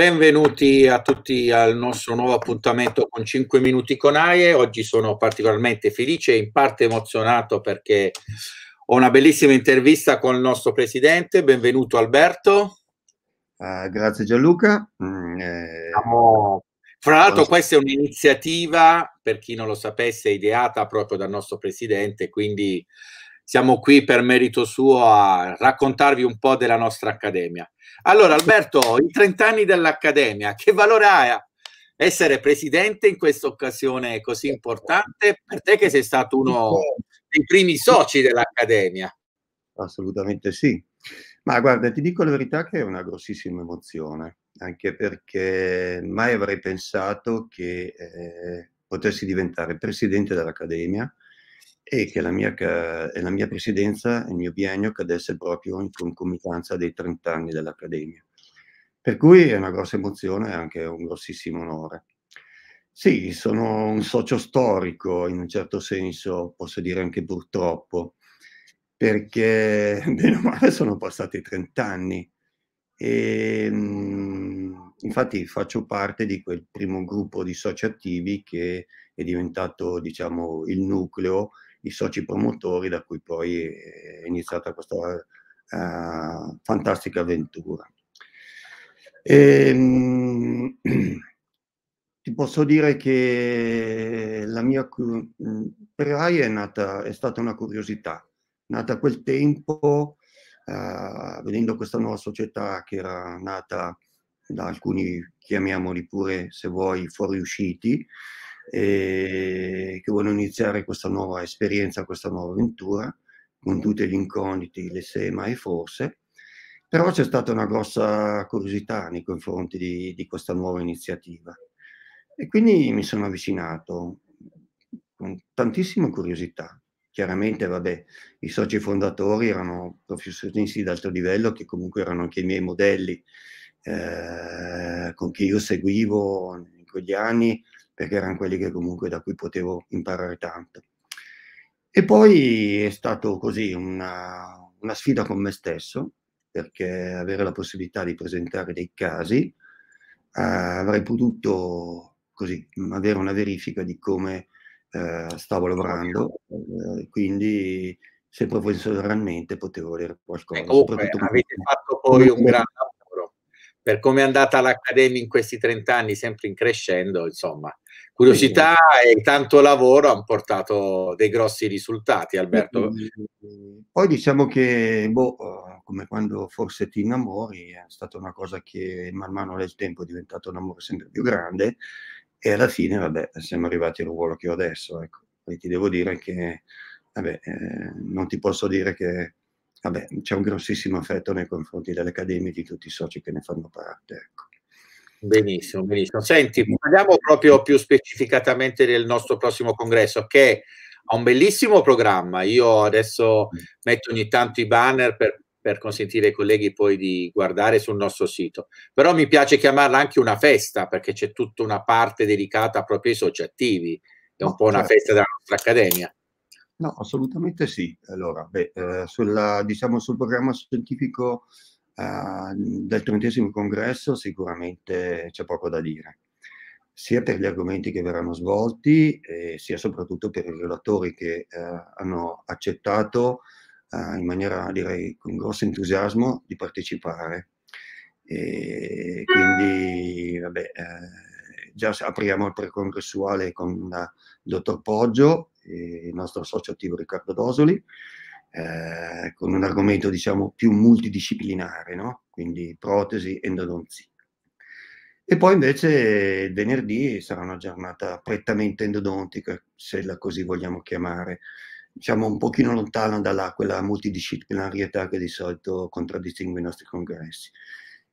benvenuti a tutti al nostro nuovo appuntamento con 5 minuti con AIE. Oggi sono particolarmente felice e in parte emozionato perché ho una bellissima intervista con il nostro presidente. Benvenuto Alberto. Uh, grazie Gianluca. Mm, eh... Fra l'altro questa è un'iniziativa, per chi non lo sapesse, ideata proprio dal nostro presidente, quindi siamo qui per merito suo a raccontarvi un po' della nostra accademia. Allora, Alberto, i 30 anni dell'accademia, che valore ha essere presidente in questa occasione così importante per te che sei stato uno dei primi soci dell'accademia? Assolutamente sì. Ma guarda, ti dico la verità che è una grossissima emozione, anche perché mai avrei pensato che eh, potessi diventare presidente dell'accademia e che la mia, la mia presidenza, il mio biennio, cadesse proprio in concomitanza dei 30 anni dell'Accademia. Per cui è una grossa emozione e anche un grossissimo onore. Sì, sono un socio storico, in un certo senso, posso dire anche purtroppo, perché bene o male sono passati 30 anni e ehm, mh, infatti faccio parte di quel primo gruppo di soci attivi che è diventato, diciamo, il nucleo i soci promotori da cui poi è iniziata questa uh, fantastica avventura. E, ehm, ti posso dire che la mia mm, per Rai è, nata, è stata una curiosità, nata a quel tempo, uh, vedendo questa nuova società che era nata da alcuni, chiamiamoli pure se vuoi, fuoriusciti, eh, che vogliono iniziare questa nuova esperienza, questa nuova avventura, con tutti gli incogniti, le se, ma e forse. Però c'è stata una grossa curiosità nei confronti di, di questa nuova iniziativa. E quindi mi sono avvicinato con tantissima curiosità. Chiaramente, vabbè, i soci fondatori erano professionisti di alto livello che comunque erano anche i miei modelli eh, con chi io seguivo in quegli anni perché erano quelli che comunque da cui potevo imparare tanto. E poi è stato così una, una sfida con me stesso, perché avere la possibilità di presentare dei casi, eh, avrei potuto così, avere una verifica di come eh, stavo lavorando, eh, quindi se professoralmente potevo vedere qualcosa. Eh, comunque, avete fatto poi un grande per come è andata l'Accademia in questi 30 anni, sempre in crescendo, insomma, curiosità e tanto lavoro hanno portato dei grossi risultati, Alberto. Mm, poi diciamo che, boh, come quando forse ti innamori, è stata una cosa che man mano nel tempo è diventato un amore sempre più grande e alla fine, vabbè, siamo arrivati al ruolo che ho adesso, ecco. E ti devo dire che, vabbè, eh, non ti posso dire che vabbè, c'è un grossissimo affetto nei confronti delle accademie e di tutti i soci che ne fanno parte. Ecco. Benissimo, benissimo. Senti, parliamo proprio più specificatamente del nostro prossimo congresso che ha un bellissimo programma. Io adesso mm. metto ogni tanto i banner per, per consentire ai colleghi poi di guardare sul nostro sito. Però mi piace chiamarla anche una festa perché c'è tutta una parte dedicata proprio ai soci attivi. È un po' una certo. festa della nostra accademia. No, assolutamente sì. Allora, beh, eh, sulla, diciamo, sul programma scientifico eh, del trentesimo congresso sicuramente c'è poco da dire, sia per gli argomenti che verranno svolti, eh, sia soprattutto per i relatori che eh, hanno accettato eh, in maniera, direi, con grosso entusiasmo di partecipare. E quindi, vabbè, eh, già apriamo il precongressuale con il dottor Poggio eh, il nostro socio attivo Riccardo Dosoli, eh, con un argomento diciamo più multidisciplinare, no? quindi protesi, endodonzia. E poi invece venerdì sarà una giornata prettamente endodontica, se la così vogliamo chiamare, diciamo un pochino lontana da quella multidisciplinarietà che di solito contraddistingue i nostri congressi.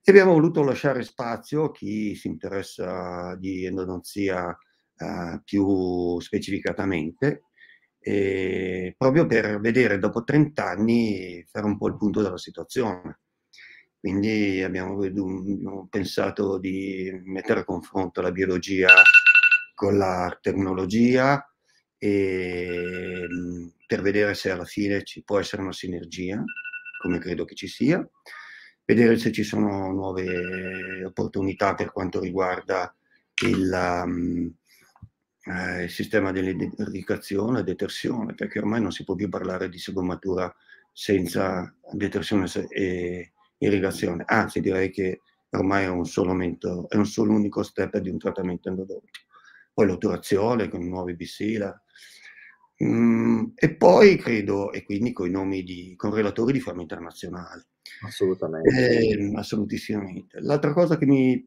E abbiamo voluto lasciare spazio a chi si interessa di endodonzia eh, più specificatamente eh, proprio per vedere dopo 30 anni fare un po' il punto della situazione. Quindi abbiamo, abbiamo pensato di mettere a confronto la biologia con la tecnologia e, per vedere se alla fine ci può essere una sinergia, come credo che ci sia, vedere se ci sono nuove opportunità per quanto riguarda il... Um, eh, il sistema dell'irrigazione e detersione, perché ormai non si può più parlare di segomatura senza detersione e irrigazione, anzi direi che ormai è un solo, mento, è un solo unico step di un trattamento endodontico. Poi l'otturazione con nuovi bissila, Mm, e poi credo, e quindi con i nomi di, con relatori di fama internazionale. Assolutamente. Eh, assolutissimamente. L'altra cosa che mi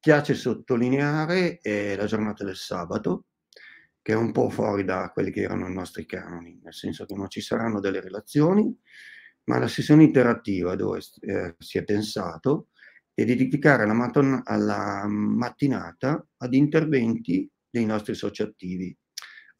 piace sottolineare è eh, la giornata del sabato, che è un po' fuori da quelli che erano i nostri canoni, nel senso che non ci saranno delle relazioni, ma la sessione interattiva dove eh, si è pensato è di dedicare la, maton- alla mattinata ad interventi dei nostri associativi.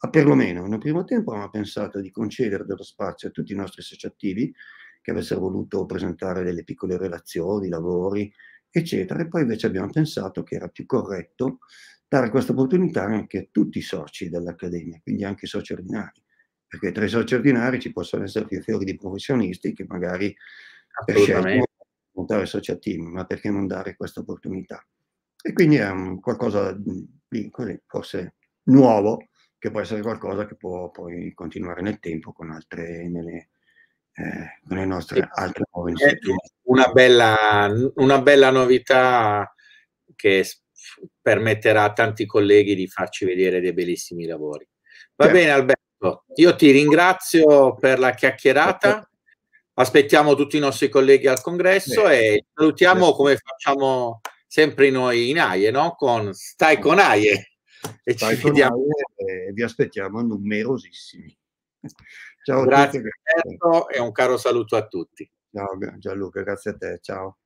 A perlomeno, nel primo tempo avevamo pensato di concedere dello spazio a tutti i nostri associativi che avessero voluto presentare delle piccole relazioni, lavori, eccetera. E poi invece abbiamo pensato che era più corretto dare questa opportunità anche a tutti i soci dell'Accademia, quindi anche i soci ordinari, perché tra i soci ordinari ci possono essere più fiori di professionisti che magari scelgono di montare a team, ma perché non dare questa opportunità? E quindi è um, qualcosa di così, forse nuovo, che può essere qualcosa che può poi continuare nel tempo con altre, nelle, eh, con le nostre altre nuove una bella, una bella novità che permetterà a tanti colleghi di farci vedere dei bellissimi lavori. Va certo. bene Alberto, io ti ringrazio per la chiacchierata, aspettiamo tutti i nostri colleghi al congresso Beh. e salutiamo Beh. come facciamo sempre noi in AIE, no? con Stai con AIE e Stai ci vediamo. E vi aspettiamo numerosissimi. Ciao grazie a tutti. e un caro saluto a tutti. Ciao Gianluca, grazie a te, ciao.